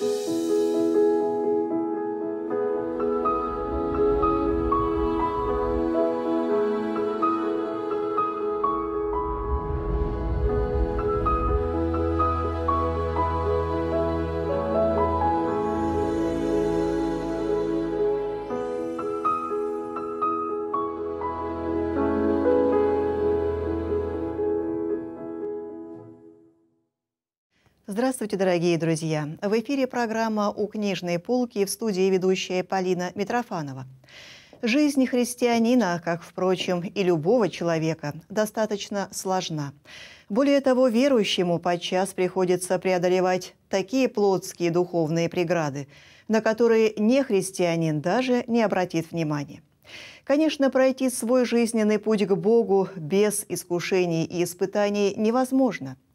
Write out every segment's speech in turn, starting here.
thank you Здравствуйте, дорогие друзья! В эфире программа «У книжной полки» в студии ведущая Полина Митрофанова. Жизнь христианина, как, впрочем, и любого человека, достаточно сложна. Более того, верующему подчас приходится преодолевать такие плотские духовные преграды, на которые не христианин даже не обратит внимания. Конечно, пройти свой жизненный путь к Богу без искушений и испытаний невозможно –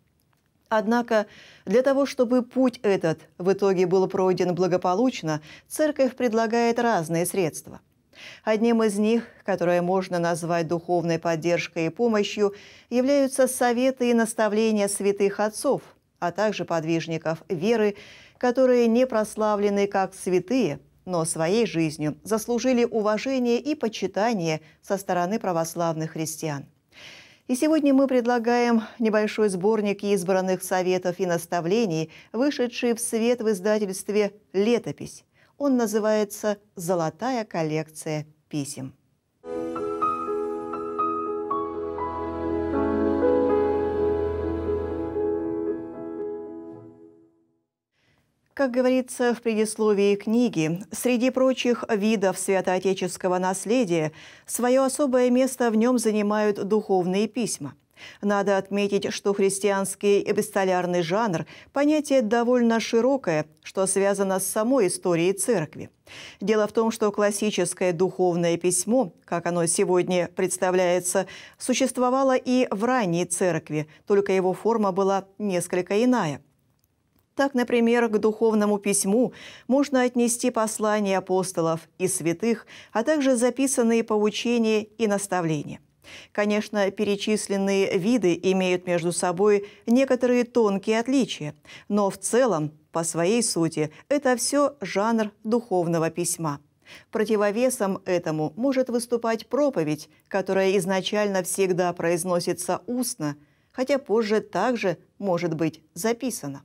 Однако для того, чтобы путь этот в итоге был пройден благополучно, церковь предлагает разные средства. Одним из них, которое можно назвать духовной поддержкой и помощью, являются советы и наставления святых отцов, а также подвижников веры, которые не прославлены как святые, но своей жизнью заслужили уважение и почитание со стороны православных христиан. И сегодня мы предлагаем небольшой сборник избранных советов и наставлений, вышедший в свет в издательстве «Летопись». Он называется «Золотая коллекция писем». как говорится в предисловии книги, среди прочих видов святоотеческого наследия свое особое место в нем занимают духовные письма – надо отметить, что христианский эпистолярный жанр – понятие довольно широкое, что связано с самой историей церкви. Дело в том, что классическое духовное письмо, как оно сегодня представляется, существовало и в ранней церкви, только его форма была несколько иная – так, например, к духовному письму можно отнести послания апостолов и святых, а также записанные поучения и наставления. Конечно, перечисленные виды имеют между собой некоторые тонкие отличия, но в целом, по своей сути, это все жанр духовного письма. Противовесом этому может выступать проповедь, которая изначально всегда произносится устно, хотя позже также может быть записана.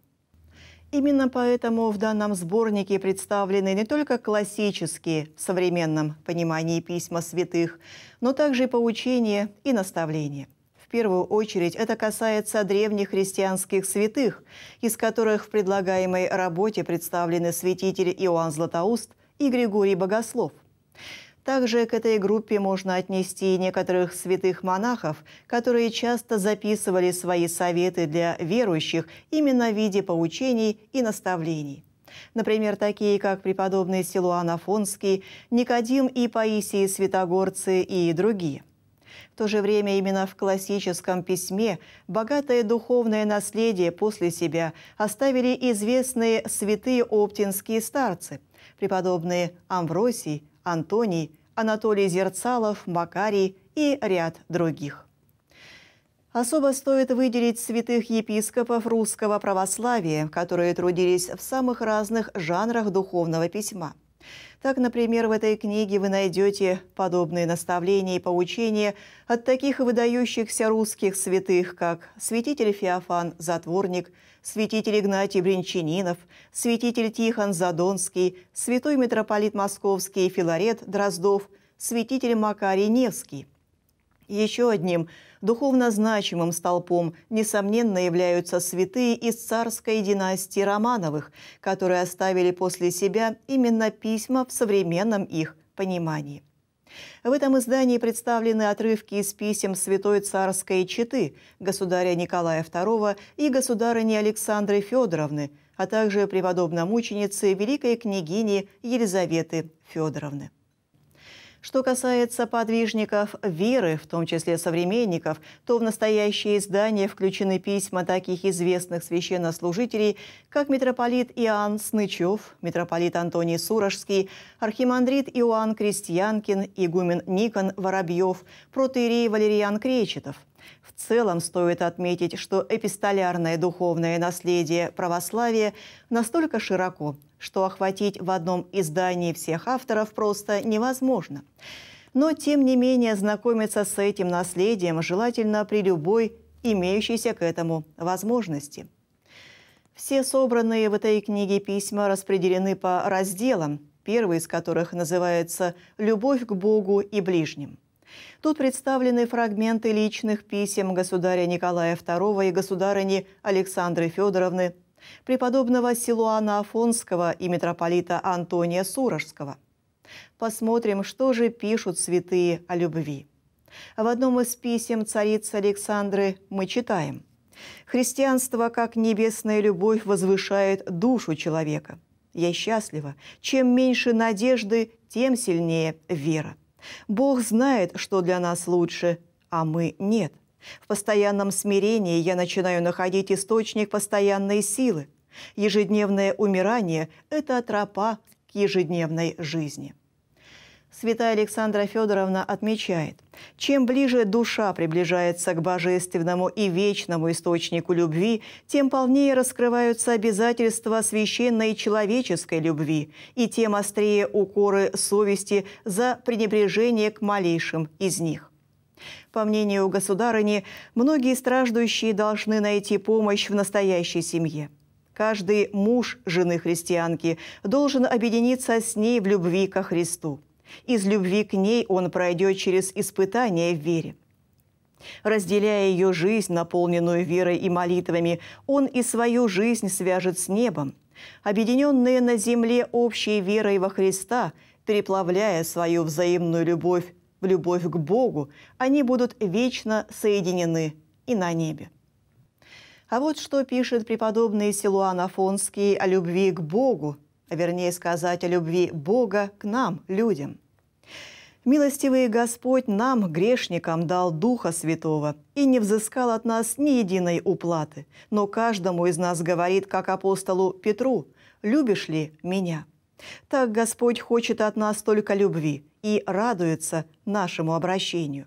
Именно поэтому в данном сборнике представлены не только классические в современном понимании письма святых, но также и поучения и наставления. В первую очередь это касается древних христианских святых, из которых в предлагаемой работе представлены святители Иоанн Златоуст и Григорий Богослов – также к этой группе можно отнести некоторых святых монахов, которые часто записывали свои советы для верующих именно в виде поучений и наставлений. Например, такие, как преподобный Силуан Афонский, Никодим и Паисий Святогорцы и другие – в то же время именно в классическом письме богатое духовное наследие после себя оставили известные святые оптинские старцы – преподобные Амвросий, Антоний, Анатолий Зерцалов, Макарий и ряд других. Особо стоит выделить святых епископов русского православия, которые трудились в самых разных жанрах духовного письма – так, например, в этой книге вы найдете подобные наставления и поучения от таких выдающихся русских святых, как святитель Феофан Затворник, святитель Игнатий Бринчанинов, святитель Тихон Задонский, святой митрополит Московский Филарет Дроздов, святитель Макарий Невский – еще одним духовно значимым столпом, несомненно, являются святые из царской династии Романовых, которые оставили после себя именно письма в современном их понимании. В этом издании представлены отрывки из писем Святой Царской Четы, государя Николая II и государыни Александры Федоровны, а также мученицы великой княгини Елизаветы Федоровны. Что касается подвижников веры, в том числе современников, то в настоящее издание включены письма таких известных священнослужителей, как митрополит Иоанн Снычев, митрополит Антоний Сурожский, архимандрит Иоанн Крестьянкин, игумен Никон Воробьев, протеерей Валериан Кречетов – в целом стоит отметить, что эпистолярное духовное наследие православия настолько широко, что охватить в одном издании всех авторов просто невозможно. Но, тем не менее, знакомиться с этим наследием желательно при любой имеющейся к этому возможности. Все собранные в этой книге письма распределены по разделам, первый из которых называется «Любовь к Богу и ближним». Тут представлены фрагменты личных писем государя Николая II и государыни Александры Федоровны преподобного Силуана Афонского и митрополита Антония Сурожского. Посмотрим, что же пишут святые о любви. В одном из писем царицы Александры мы читаем «Христианство, как небесная любовь, возвышает душу человека. Я счастлива. Чем меньше надежды, тем сильнее вера. Бог знает, что для нас лучше, а мы нет. В постоянном смирении я начинаю находить источник постоянной силы. Ежедневное умирание – это тропа к ежедневной жизни. Святая Александра Федоровна отмечает, чем ближе душа приближается к божественному и вечному источнику любви, тем полнее раскрываются обязательства священной человеческой любви, и тем острее укоры совести за пренебрежение к малейшим из них. По мнению государыни, многие страждущие должны найти помощь в настоящей семье. Каждый муж жены христианки должен объединиться с ней в любви ко Христу. Из любви к ней он пройдет через испытания в вере. Разделяя ее жизнь, наполненную верой и молитвами, он и свою жизнь свяжет с небом. Объединенные на земле общей верой во Христа, переплавляя свою взаимную любовь в любовь к Богу, они будут вечно соединены и на небе. А вот что пишет преподобный Силуан Афонский о любви к Богу, а вернее сказать, о любви Бога к нам, людям. «Милостивый Господь нам, грешникам, дал Духа Святого и не взыскал от нас ни единой уплаты, но каждому из нас говорит, как апостолу Петру, «Любишь ли меня?» – так Господь хочет от нас только любви и радуется нашему обращению.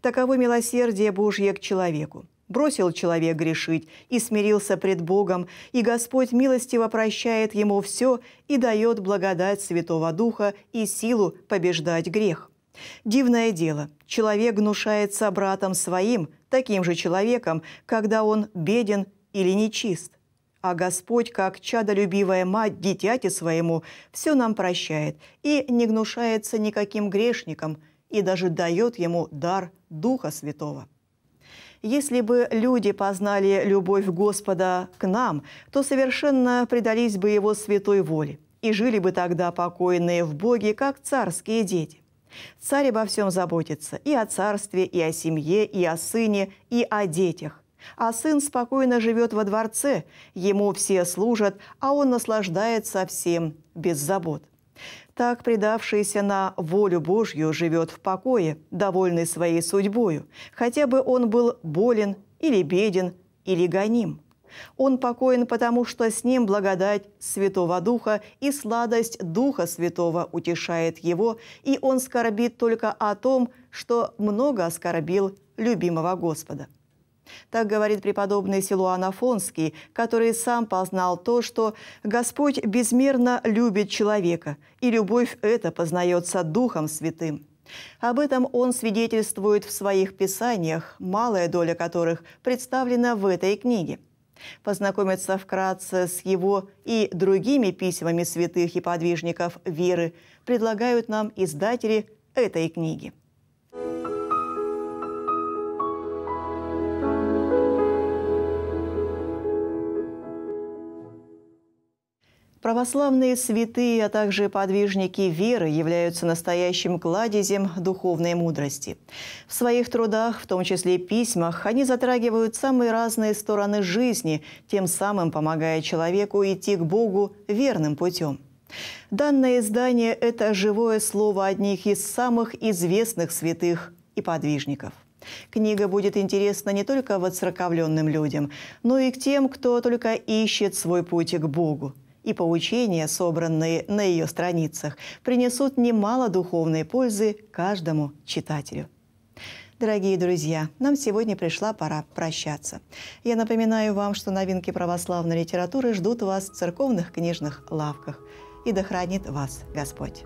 Таково милосердие Божье к человеку. Бросил человек грешить и смирился пред Богом, и Господь милостиво прощает ему все и дает благодать Святого Духа и силу побеждать грех. Дивное дело, человек гнушается братом своим, таким же человеком, когда он беден или нечист. А Господь, как чадолюбивая мать дитяти своему, все нам прощает и не гнушается никаким грешником, и даже дает ему дар Духа Святого. Если бы люди познали любовь Господа к нам, то совершенно предались бы Его святой воле и жили бы тогда покойные в Боге, как царские дети. Царь обо всем заботится – и о царстве, и о семье, и о сыне, и о детях. А сын спокойно живет во дворце, ему все служат, а он наслаждается всем без забот. Так предавшийся на волю Божью живет в покое, довольный своей судьбою, хотя бы он был болен или беден, или гоним. Он покоен, потому что с ним благодать Святого Духа и сладость Духа Святого утешает его, и он скорбит только о том, что много оскорбил любимого Господа. Так говорит преподобный Силуан Афонский, который сам познал то, что Господь безмерно любит человека, и любовь эта познается Духом Святым. Об этом он свидетельствует в своих писаниях, малая доля которых представлена в этой книге. Познакомиться вкратце с его и другими письмами святых и подвижников веры предлагают нам издатели этой книги. Православные святые, а также подвижники веры являются настоящим кладезем духовной мудрости. В своих трудах, в том числе письмах, они затрагивают самые разные стороны жизни, тем самым помогая человеку идти к Богу верным путем. Данное издание – это живое слово одних из самых известных святых и подвижников. Книга будет интересна не только воцерковленным людям, но и к тем, кто только ищет свой путь к Богу – и поучения, собранные на ее страницах, принесут немало духовной пользы каждому читателю. Дорогие друзья, нам сегодня пришла пора прощаться. Я напоминаю вам, что новинки православной литературы ждут вас в церковных книжных лавках. И да хранит вас Господь!